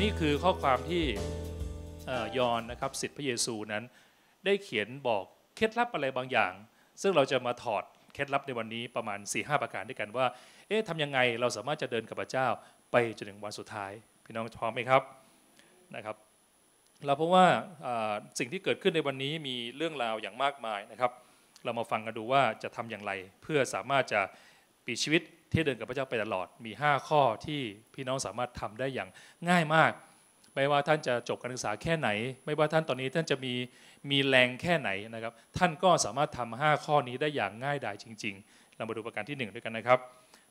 นี่คือข้อความที่ยอนนะครับสิทธิพระเยซูนั้น ได้เขียนบอกเคล็ดลับอะไรบางอย่าง ซึ่งเราจะมาถอดเคล็ดลับในวันนี้ประมาณ4ีหประการด้วยกันว่าเอ๊ะทำยังไงเราสามารถจะเดินกับพระเจ้าไปจนถึงวันสุดท้ายพี่น้องพร้อมไหมครับนะครับ เราเพราะว่าสิ่งที่เกิดขึ้นในวันนี้มีเรื่องราวอย่างมากมายนะครับเรามาฟังกันดูว่าจะทำอย่างไรเพื่อสามารถจะปีชีวิตที่เดินกับพระเจ้าไปตลอดมี 5 ข้อที่พี่น้องสามารถทำได้อย่างง่ายมากไม่ว่าท่านจะจบการศึกษาแค่ไหนไม่ว่าท่านตอนนี้ท่านจะมีมีแรงแค่ไหนนะครับท่านก็สามารถทำ 5 ข้อนี้ได้อย่างง่ายดายจริง ๆ เรามาดูประการที่ 1 ด้วยกันนะครับ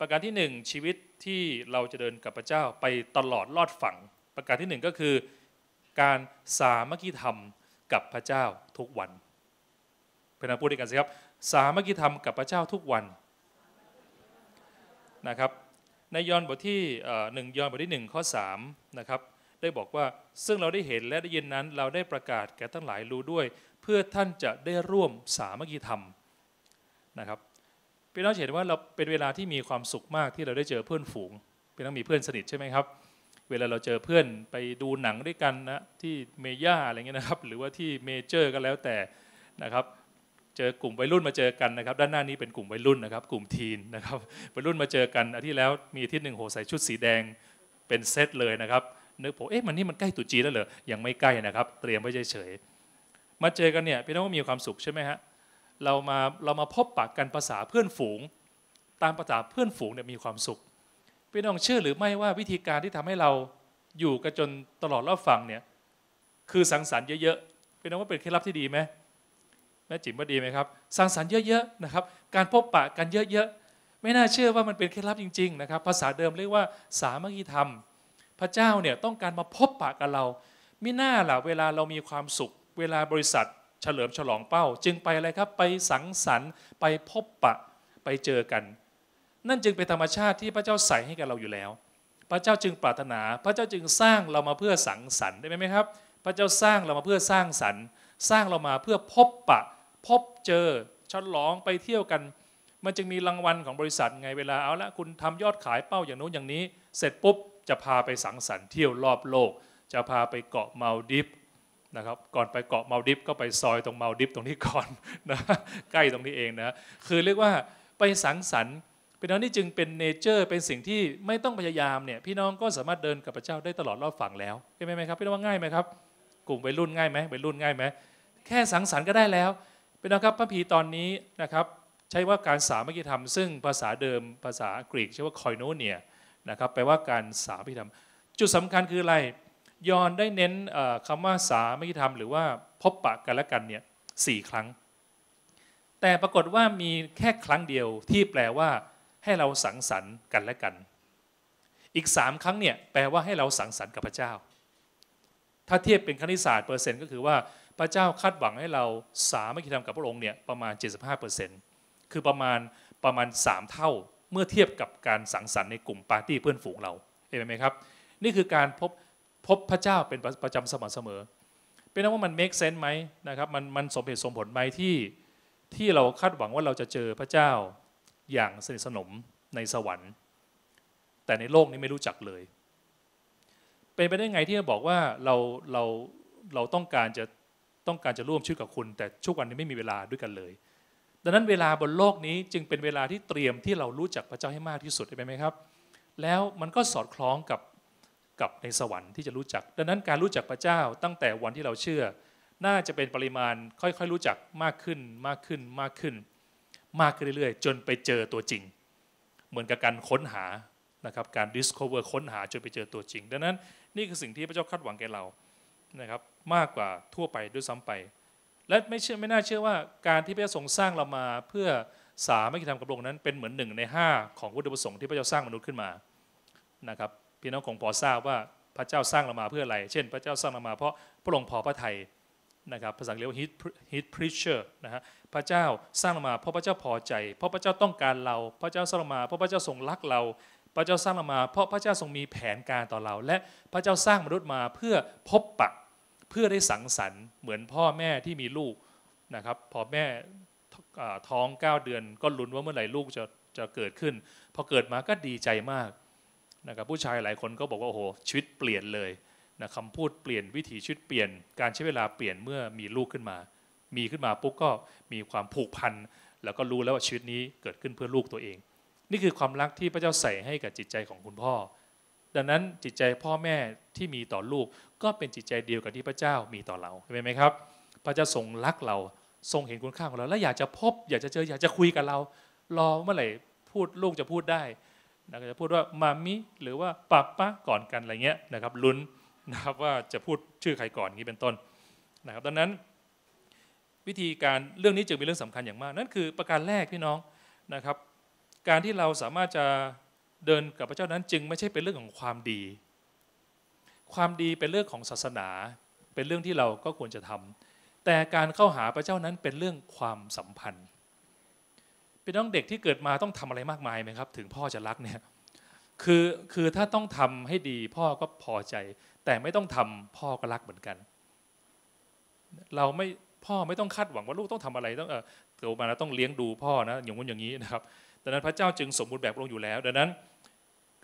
ประการที่ 1 ชีวิตที่เราจะเดินกับพระเจ้าไปตลอดลอดฝั่งประการที่1ก็คือการสามัคคีธรรมกับพระเจ้าทุกวันเป็นคำพูดด้วยกันสิครับสามัคคีธรรมกับพระเจ้าทุกวันนะครับในยอห์นบทที่หนึ่งยอห์นบทที่1ข้อ3นะครับได้บอกว่าซึ่งเราได้เห็นและได้ยินนั้นเราได้ประกาศแก่ทั้งหลายรู้ด้วย เพื่อท่านจะได้ร่วมสามัคคีธรรมนะครับพี่น้องเห็นว่าเราเป็นเวลาที่มีความสุขมากที่เราได้เจอเพื่อนฝูงพี่น้องมีเพื่อนสนิทใช่ไหมครับเวลาเราเจอเพื่อนไปดูหนังด้วยกันนะที่เมย่าอะไรเงี้ยนะครับ หรือว่าที่เมเจอร์ก็แล้วแต่นะครับจอกลุ่มวัยรุ่นมาเจอกันนะครับด้านหน้านี้เป็นกลุ่มวัยรุ่นนะครับกลุ่มทีนนะครับวัยรุ่นมาเจอกันอาทิตย์แล้วมีอาทิตย์หนึ่งโหใส่ชุดสีแดงเป็นเซตเลยนะครับนึกผมเอ๊ะมันนี่มันใกล้ตุจีแล้วเหรอยังไม่ใกล้นะครับ เตรียมไว้เฉยๆมาเจอกันเนี่ยพี่น้องมีความสุขใช่ไหมฮะเรามาเรามาพบปากกันภาษาเพื่อนฝูง ตามภาษาเพื่อนฝูงเนี่ยมีความสุขพี่น้องเชื่อหรือไม่ว่าวิธีการที่ทำให้เราอยู่กันจนตลอดรอบฟังเนี่ยคือสังสรรค์เยอะๆพี่น้องว่าเป็นเคล็ดลับที่ดีไหมแม่จิ๋มว่าดีไหมครับสร้างสรรค์เยอะๆนะครับ การพบปะกันเยอะๆไม่น่าเชื่อว่ามันเป็นเคล็ดลับจริง ๆ นะครับ ภาษาเดิมเรียกว่าสามัคคีธรรม พระเจ้าเนี่ยต้องการมาพบปะกับเราไม่น่าล่ะเวลาเรามีความสุข เวลาบริษัทเฉลิมฉลองเป้า จึงไปอะไรครับไปสังสรรค์ไปพบปะไปเจอกัน นั่นจึงเป็นธรรมชาติที่พระเจ้าใส่ให้กับเราอยู่แล้ว พระเจ้าจึงปรารถนา พระเจ้าจึงสร้างเรามาเพื่อสังสรรค์ได้ไหมครับ พระเจ้าสร้างเรามาเพื่อสร้างสรรค์ สร้างเรามาเพื่อพบปะพบเจอฉลองไปเที่ยวกัน มันจึงมีรางวัลของบริษัทไงเวลาเอาละคุณทำยอดขายเป้าอย่างโน้นอย่างนี้ เสร็จปุ๊บจะพาไปสังสรรค์เที่ยวรอบโลก จะพาไปเกาะมาลดิฟนะครับก่อนไปเกาะมาลดิฟก็ไปซอยตรงมาลดิฟตรงนี้ก่อนนะใกล้ตรงนี้เองนะคือเรียกว่าไปสังสรรค์ เป็นนั้นี่จึงเป็นเนเจอร์ เป็นสิ่งที่ไม่ต้องพยายามเนี่ยพี่น้องก็สามารถเดินกับพระเจ้าได้ตลอดรอบฝั่งแล้วใช่ไหมครับพี่น้องว่าง่ายไหมครับ กลุ่มวัยรุ่นง่ายไหมวัยรุ่นง่ายไหมแค่สังสรรค์ก็ได้แล้วพี่น้องครับพระพีตอนนี้นะครับใช้ว่าการสามัคคีธรรมซึ่งภาษาเดิม ภาษากรีกใช้ว่าคอยโนเนียนะครับแปลว่าการสามัคคีธรรม จุดสำคัญคืออะไร ยอนได้เน้นคำว่า สามัคคีธรรมหรือว่าพบปะกันและกันเนี่ยสี่ครั้ง แต่ปรากฏว่ามีแค่ครั้งเดียวที่แปลว่าให้เราสังสรรค์กันและกัน อีกสามครั้งเนี่ยแปลว่าให้เราสังสรรค์กับพระเจ้า ถ้าเทียบเป็นคณิตศาสตร์เปอร์เซ็นต์ก็คือว่าพระเจ้าคาดหวังให้เราสามัคคีธรรมกับพระองค์เนี่ยประมาณ75%คือประมาณประมาณ3เท่าเมื่อเทียบกับการสังสรรค์ในกลุ่มปาร์ตี้เพื่อนฝูงเราเห็นไหมครับ นี่คือการพบพบพระเจ้าเป็นประจำสม่ำเสมอ เป็นนั้นว่ามัน make sense ไหมนะครับ มันมันสมเหตุสมผลไหมที่ที่เราคาดหวังว่าเราจะเจอพระเจ้าอย่างสนิทสนมในสวรรค์ แต่ในโลกนี้ไม่รู้จักเลยเป็นไปได้ไงที่จะบอกว่าเราเราเราต้องการจะต้องการจะร่วมชีวิตกับคุณแต่ช่วงวันนี้ไม่มีเวลาด้วยกันเลย ดังนั้นเวลาบนโลกนี้จึงเป็นเวลาที่เตรียมที่เรารู้จักพระเจ้าให้มากที่สุดได้ไหมครับ แล้วมันก็สอดคล้องกับกับในสวรรค์ที่จะรู้จัก ดังนั้นการรู้จักพระเจ้าตั้งแต่วันที่เราเชื่อ น่าจะเป็นปริมาณค่อยๆ รู้จักมากขึ้นมากขึ้นมากขึ้น มากขึ้นเรื่อยๆ จนไปเจอตัวจริง เหมือนกับการค้นหานะครับการ discover ค้นหาจนไปเจอตัวจริงดังนั้นนี่คือสิ่งที่พระเจ้าคาดหวังแก่เรานะครับมากกว่าทั่วไปด้วยซ้ำไป และไม่เชื่อไม่น่าเชื่อว่าการที่พระเจ้าทรงสร้างเรามาเพื่อสาไม่กิธรรมกับองค์นั้นเป็นเหมือนหนึ่งใน5ของวัตถุประสงค์ที่พระเจ้าสร้างมนุษย์ขึ้นมานะครับพี่น้องคงพอทราบว่าพระเจ้าสร้างเรามาเพื่ออะไรเช่นพระเจ้าสร้างเรามา เพราะพระองค์พอพระทัยนะครับภาษาเรียกว่า h i t preacher นะฮะพระเจ้าสร้างเรามาเพราะพระเจ้าพอใจ เพราะพระเจ้าต้องการเรา พระเจ้าสร้างเรามาเพราะพระเจ้าทรงรักเราพระเจ้าสร้างเรามาเพราะพระเจ้าทรงมีแผนการต่อเรา และพระเจ้าสร้างมนุษย์มาเพื่อพบปะเพื่อได้สังสรรค์เหมือนพ่อแม่ที่มีลูกนะครับพอแม่ท้อง9เดือนก็ลุ้นว่าเมื่อไหร่ลูกจะจะเกิดขึ้นพอเกิดมาก็ดีใจมากนะครับผู้ชายหลายคนก็บอกว่าโอ้โหชีวิตเปลี่ยนเลยนะคำพูดเปลี่ยนวิถีชีวิตเปลี่ยนการใช้เวลาเปลี่ยนเมื่อมีลูกขึ้นมา มีขึ้นมาปุ๊บก็มีความผูกพันแล้วก็รู้แล้วว่าชีวิตนี้เกิดขึ้นเพื่อลูกตัวเองนี่คือความรักที่พระเจ้าใส่ให้กับจิตใจของคุณพ่อ ดังนั้นจิตใจพ่อแม่ที่มีต่อลูก ก็เป็นจิตใจเดียวกับที่พระเจ้ามีต่อเราเห็นไหมครับ พระเจ้าทรงรักเราทรงเห็นคุณค่าของเราและอยากจะพบอยากจะเจออยากจะคุยกับเรา รอเมื่อไหร่พูดลูกจะพูดได้นะจะพูดว่ามามิหรือว่าป้าป้าก่อนกันอะไรเงี้ยนะครับลุ้นนะครับว่าจะพูดชื่อใครก่อนนี้เป็นต้นนะครับดังนั้น วิธีการเรื่องนี้จึงเป็นเรื่องสำคัญอย่างมาก นั่นคือประการแรกพี่น้องนะครับการที่เราสามารถจะเดินกับพระเจ้านั้นจึงไม่ใช่เป็นเรื่องของความดี ความดีเป็นเรื่องของศาสนา เป็นเรื่องที่เราก็ควรจะทำ แต่การเข้าหาพระเจ้านั้นเป็นเรื่องความสัมพันธ์ เป็นน้องเด็กที่เกิดมาต้องทำอะไรมากมายไหมครับ ถึงพ่อจะรักเนี่ย คือ คือถ้าต้องทำให้ดี พ่อก็พอใจ แต่ไม่ต้องทำพ่อก็รักเหมือนกัน เราไม่พ่อไม่ต้องคาดหวังว่าลูกต้องทำอะไรต้องเออเกิดมาแล้วต้องเลี้ยงดูพ่อนะอย่างนู้นอย่างนี้นะครับดังนั้นพระเจ้าจึงสมบูรณ์แบบลงอยู่แล้ว ดังนั้น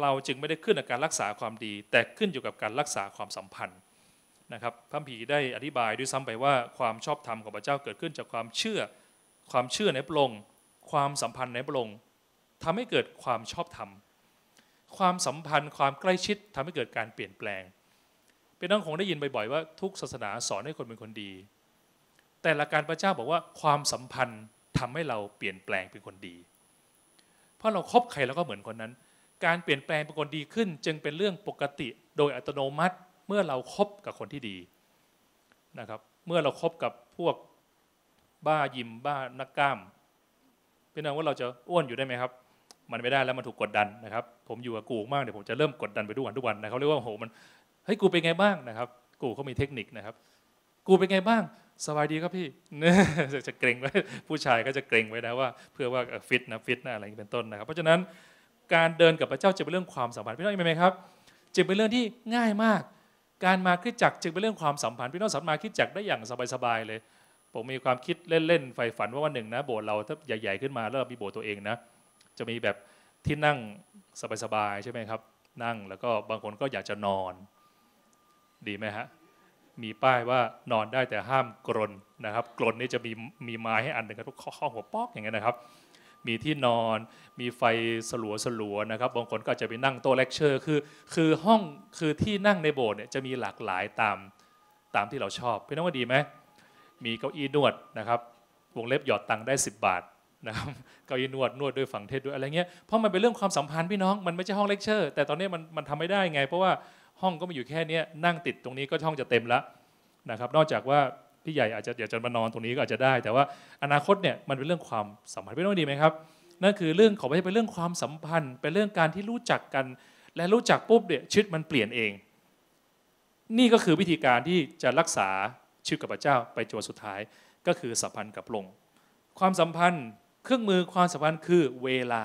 เราจึงไม่ได้ขึ้นกับการรักษาความดี แต่ขึ้นอยู่กับการรักษาความสัมพันธ์นะครับพระผีได้อธิบายด้วยซ้ำไปว่าความชอบธรรมของพระเจ้าเกิดขึ้นจากความเชื่อ ความเชื่อในพระองค์ความสัมพันธ์ในพระองค์ทำให้เกิดความชอบธรรมความสัมพันธ์ความใกล้ชิดทำให้เกิดการเปลี่ยนแปลงเป็นต้องคงได้ยินบ่อยๆว่าทุกศาสนาสอนให้คนเป็นคนดี แต่ละการพระเจ้าบอกว่าความสัมพันธ์ทำให้เราเปลี่ยนแปลงเป็นคนดีพราะเราครบใครเราก็เหมือนคนนั้น การเปลี่ยนแปลงเป็นคนดีขึ้น จึงเป็นเรื่องปกติโดยอัตโนมัติเมื่อเราครบกับคนที่ดีนะครับ เมื่อเราครบกับพวกบ้ายิมบ้านักกล้ามเป็นนั้ว่าเราจะอ้วนอยู่ได้ไหมครับ มันไม่ได้แล้วมันถูกกดดันนะครับผมอยู่กับกูมากเดี๋ยวผมจะเริ่มกดดันไปทุกวันทุกวันนะเขาเรียกว่าโหมันเฮ้ยกูเป็นไงบ้างนะครับ กูเขามีเทคนิคนะครับ กูเป็นไงบ้างสบายดีครับพี่เนี่ยจะเกรงไว้ผู้ชายก็จะเกรงไว้นะว่าเพื่อว่าฟิตนะฟิตนะอะไรเป็นต้นนะครับ เพราะฉะนั้นการเดินกับพระเจ้าจะเป็นเรื่องความสัมพันธ์พี่น้องเห็นไหมครับจะเป็นเรื่องที่ง่ายมาก การมาคิดจักรจึงเป็นเรื่องความสัมพันธ์ พี่น้องสามารถมาคิดจักรได้อย่างสบายๆเลยผมมีความคิดเล่นๆไฟฝันว่าวันหนึ่งนะ โบสถ์เราถ้าใหญ่ๆขึ้นมาแล้วมีโบสถ์ตัวเองนะจะมีแบบที่นั่งสบายๆใช่ไหมครับ นั่งแล้วก็บางคนก็อยากจะนอน ดีไหมฮะมีป้ายว่านอนได้แต่ห้ามกรนนะครับกรนนี่จะมีมีไม้ให้อันหนึ่งครับข้อหัวปอกอย่างเงี้ยนะครับ มีที่นอนมีไฟสลัวสลัวนะครับบางคนก็จะไปนั่งโต๊ะเลคเชอร์คือคือห้องคือที่นั่งในโบสถ์เนี่ยจะมีหลากหลายตามตามที่เราชอบพี่น้องว่าดีไหมมีเก้าอี้นวดนะครับวงเล็บหยอดตังค์ได้ 10 บาทนะครับเก้าอี้นวดนวดด้วยฝั่งเทศด้วยอะไรเงี้ยเพราะมันเป็นเรื่องความสัมพันธ์พี่น้องมันไม่ใช่ห้องเลคเชอร์ แต่ตอนนี้มันมันทำไม่ได้ไง เพราะว่าห้องก็มีอยู่แค่นี้นั่งติดตรงนี้ก็ช่องจะเต็มแล้วนะครับนอกจากว่าพี่ใหญ่อาจจะอยากจะมานอนตรงนี้ก็อาจจะได้ แต่ว่าอนาคตเนี่ยมันเป็นเรื่องความสัมพันธ์ไม่ต้องดีไหมครับนั่นคือเรื่องของไม่ใช่เป็นเรื่องความสัมพันธ์ เป็นเรื่องการที่รู้จักกันและรู้จักปุ๊บเนี่ยชีวิตมันเปลี่ยนเอง นี่ก็คือวิธีการที่จะรักษาชีวิตกับพระเจ้า ไปจนสุดท้ายก็คือสัมพันธ์กับลงความสัมพันธ์ เครื่องมือความสัมพันธ์คือเวลา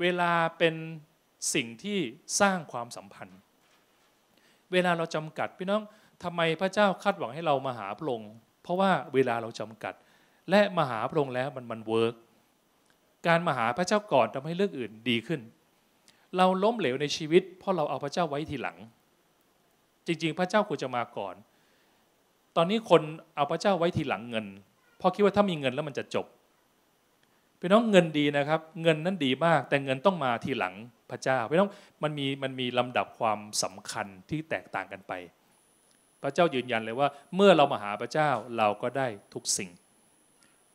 เวลาเป็นสิ่งที่สร้างความสัมพันธ์เวลาเราจำกัดพี่น้องทำไมพระเจ้าคาดหวังให้เรามาหาพระองค์เพราะว่าเวลาเราจำกัด และมาหาพระองค์แล้วมันมันเวิร์กการมาหาพระเจ้าก่อนทำให้เรื่องอื่นดีขึ้น เราล้มเหลวในชีวิตเพราะเราเอาพระเจ้าไว้ทีหลัง จริงๆ พระเจ้าควรจะมาก่อน ตอนนี้คนเอาพระเจ้าไว้ทีหลังเงินเพราะคิดว่าถ้ามีเงินแล้วมันจะจบพี่น้องเงินดีนะครับ เงินนั้นดีมาก แต่เงินต้องมาทีหลังพระเจ้าพี่น้องมันมีมันมีลำดับความสำคัญที่แตกต่างกันไป พระเจ้ายืนยันเลยว่า เมื่อเรามาหาพระเจ้าเราก็ได้ทุกสิ่ง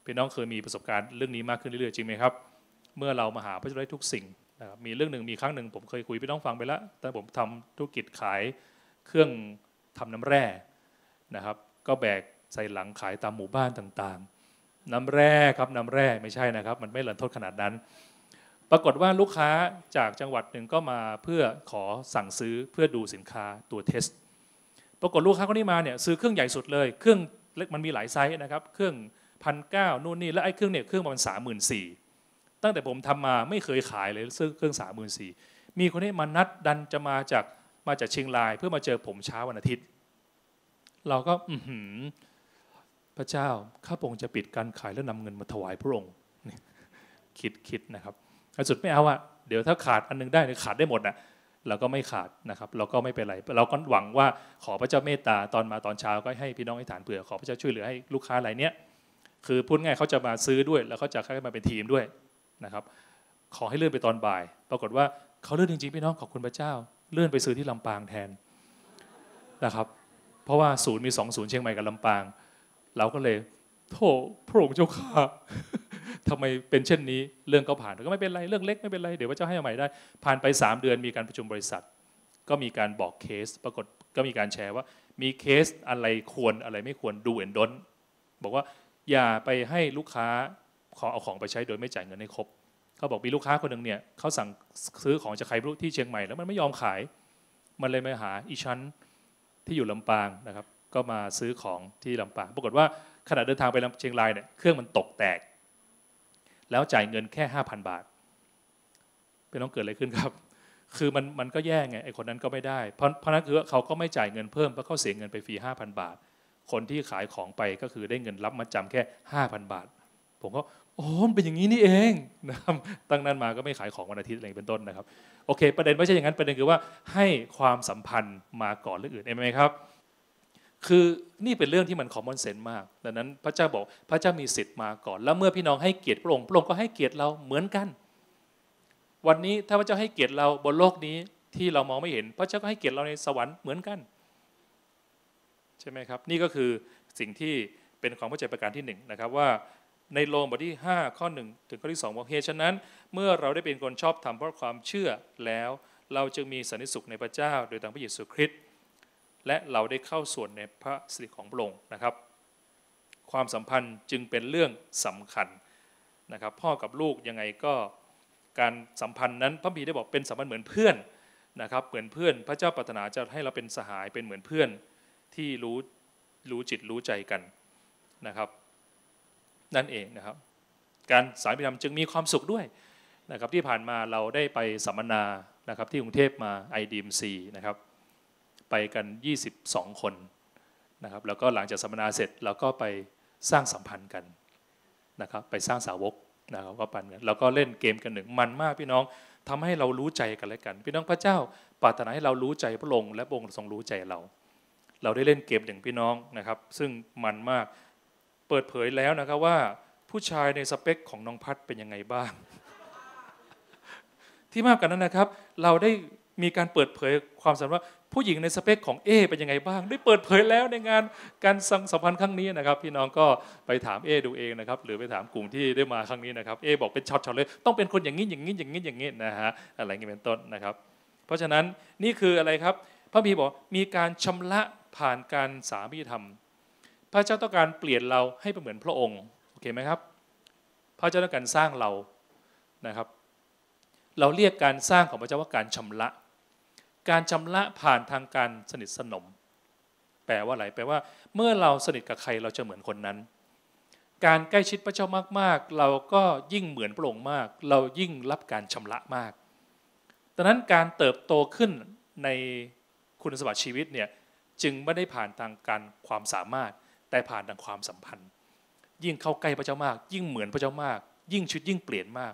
พี่น้องเคยมีประสบการณ์เรื่องนี้มากขึ้นเรื่อยๆจริงไหมครับ เมื่อเรามาหาพระเจ้าได้ทุกสิ่งนะครับมีเรื่องหนึ่งมีครั้งหนึ่งผมเคยคุยพี่น้องฟังไปแล้วแต่ผมทำธุรกิจขายเครื่องทำน้ำแร่นะครับ ก็แบกใส่หลังขายตามหมู่บ้านต่างๆน้ำแร่ครับน้ำแร่ไม่ใช่นะครับ มันไม่เลินทดขนาดนั้นปรากฏว่าลูกค้าจากจังหวัดหนึ่งก็มาเพื่อขอสั่งซื้อเพื่อดูสินค้าตัวเทส ปรากฏลูกค้าคนนี้มาเนี่ยซื้อเครื่องใหญ่สุดเลยเครื่องเล็กมันมีหลายไซส์นะครับ เครื่องพันเก้านู่นนี่แล้วไอ้เครื่องเนี่ยเครื่องประมาณสามหมื่นสี่ตั้งแต่ผมทำมาไม่เคยขายเลยซื้อเครื่องสามหมื่นสี่มีคนนี้มานัดดันจะมาจากมาจากเชียงราย เพื่อมาเจอผมเช้าวันอาทิตย์ เราก็อื้หพระเจ้าข้าพระองค์จะปิดการขายแล้วนำเงินมาถวายพระองค์คิดคิดนะครับแต่สุดไม่เอาอะเดี๋ยวถ้าขาดอันนึงได้ขาดได้หมดอะเราก็ไม่ขาดนะครับ เราก็ไม่เป็นไร เราก็หวังว่า ขอพระเจ้าเมตตาตอนมาตอนเช้าก็ให้พี่น้องให้ฐานเผื่อขอพระเจ้าช่วยเหลือให้ลูกค้ารายเนี้ย คือพูดง่ายเขาจะมาซื้อด้วย แล้วเขาจะเข้ามาเป็นทีมด้วยนะครับ ขอให้เลื่อนไปตอนบ่าย ปรากฏว่าเขาเลื่อนจริงๆพี่น้องขอบคุณพระเจ้า เลื่อนไปซื้อที่ลำปางแทนนะครับ เพราะว่าศูนย์มีสองศูนย์เชียงใหม่กับลำปางเราก็เลย โทษพระองค์เจ้าข้าทำไมเป็นเช่นนี้เรื่องก็ผ่านก็ไม่เป็นไรเรื่องเล็กไม่เป็นไรเดี๋ยวว่าเจ้าให้ใหม่ได้ ผ่านไป3เดือนมีการประชุมบริษัท ก็มีการบอกเคสปรากฏก็มีการแชร์ว่า มีเคสอะไรควรอะไรไม่ควรดูเอ็นดนบอกว่า อย่าไปให้ลูกค้าขอเอาของไปใช้โดยไม่จ่ายเงินให้ครบเขาบอกมีลูกค้าคนหนึ่งเนี่ยเขาสั่งซื้อของจากใครที่เชียงใหม่ แล้วมันไม่ยอมขาย มันเลยมาหาอีชั้นที่อยู่ลำปางนะครับก็มาซื้อของที่ลำปางปรากฏว่าขณะเดินทางไปเชียงรายเนี่ยเครื่องมันตกแตกแล้วจ่ายเงินแค่ 5,000 บาทเป็นต้องเกิดอะไรขึ้นครับ คือมันมันก็แย่ไงไอคนนั้นก็ไม่ได้เพราะเพราะนั้นคือเขาก็ไม่จ่ายเงินเพิ่มเพราะเขาเสียเงินไปฟรี5,000 บาท คนที่ขายของไปก็คือได้เงินรับมาจำแค่ 5,000 บาท ผมก็โอ้มันเป็นอย่างนี้นี่เองนะครับตั้งนั้นมาก็ไม่ขายของวันอาทิตย์อะไรเป็นต้นนะครับโอเค ประเด็นไม่ใช่อย่างนั้นประเด็นคือว่าให้ความสัมพันธ์มาก่อนเรื่องอื่นเองไหมครับคือนี่เป็นเรื่องที่มันคอมมอนเซนต์มากดังนั้นพระเจ้าบอกพระเจ้ามีสิทธิ์มาก่อนแล้วเมื่อพี่น้องให้เกียรติพระองค์พระองค์ก็ให้เกียรติเราเหมือนกัน วันนี้ถ้าพระเจ้าให้เกียรติเราบนโลกนี้ที่เรามองไม่เห็นพระเจ้าก็ให้เกียรติเราในสวรรค์เหมือนกันใช่ไหมครับนี่ก็คือสิ่งที่เป็นความเข้าใจประการที่หนึ่งนะครับว่าในโลมบทที่5 ข้อ 1 ถึงข้อที่2บอกเหตุฉะนั้น เมื่อเราได้เป็นคนชอบธรรมเพราะความเชื่อแล้ว เราจึงมีสันนิสุขในพระเจ้า โดยทางพระเยซูคริสต์และเราได้เข้าส่วนในพระสิริของพระองค์นะครับ ความสัมพันธ์จึงเป็นเรื่องสำคัญนะครับ พ่อกับลูกยังไงก็การสัมพันธ์นั้น พระบีได้บอกเป็นสัมพันธ์เหมือนเพื่อนนะครับ เหมือนเพื่อน พระเจ้าปรารถนาจะให้เราเป็นสหายเป็นเหมือนเพื่อน ที่รู้รู้จิตรู้ใจกันนะครับ นั่นเองนะครับ การสายพิธามจึงมีความสุขด้วยนะครับ ที่ผ่านมาเราได้ไปสัมมนานะครับที่กรุงเทพมา IDMC นะครับไปกัน 22 คนนะครับ แล้วก็หลังจากสัมมนาเสร็จเราก็ไปสร้างสัมพันธ์กันนะครับ ไปสร้างสาวกนะครับก็ปันกันแล้วก็เล่นเกมกันหนึ่งมันมากพี่น้องทำให้เรารู้ใจกันและกัน พี่น้องพระเจ้าปรารถนาให้เรารู้ใจพระองค์และพระองค์ทรงรู้ใจเรา เราได้เล่นเกมหนึ่งพี่น้องนะครับ ซึ่งมันมาก เปิดเผยแล้วนะครับว่าผู้ชายในสเปคของน้องพัดเป็นยังไงบ้าง ที่มากกว่านั้นนะครับ เราได้มีการเปิดเผยความสัมพันธ์ว่าผู้หญิงในสเปคของเอเป็นยังไงบ้างได้เปิดเผยแล้วในงานการสัมพันธ์ครั้งนี้นะครับ พี่น้องก็ไปถามเอดูเองนะครับหรือไปถามกลุ่มที่ได้มาครั้งนี้นะครับเอบอกเป็นช็อตๆเลยต้องเป็นคนอย่างนี้อย่างนี้อย่างนี้อย่างนี้นะฮะอะไรเงี้เป็นต้นนะครับ เพราะฉะนั้นนี่คืออะไรครับพระบีบอกมีการชำระผ่านการสามีธรรมพระเจ้าต้องการเปลี่ยนเราให้เป็นเหมือนพระองค์โอเคไหมครับพระเจ้าต้องการสร้างเรานะครับเราเรียกการสร้างของพระเจ้าว่าการชำระการชำระผ่านทางการสนิทสนม แปลว่าอะไรแปลว่า เมื่อเราสนิทกับใครเราจะเหมือนคนนั้น การใกล้ชิดพระเจ้ามากๆ เราก็ยิ่งเหมือนพระองค์มาก เรายิ่งรับการชำระมากดังนั้นการเติบโตขึ้นในคุณสมบัติชีวิตเนี่ยจึงไม่ได้ผ่านทางการความสามารถ แต่ผ่านทางความสัมพันธ์ ยิ่งเข้าใกล้พระเจ้ามาก ยิ่งเหมือนพระเจ้ามาก ยิ่งชุดยิ่งเปลี่ยนมาก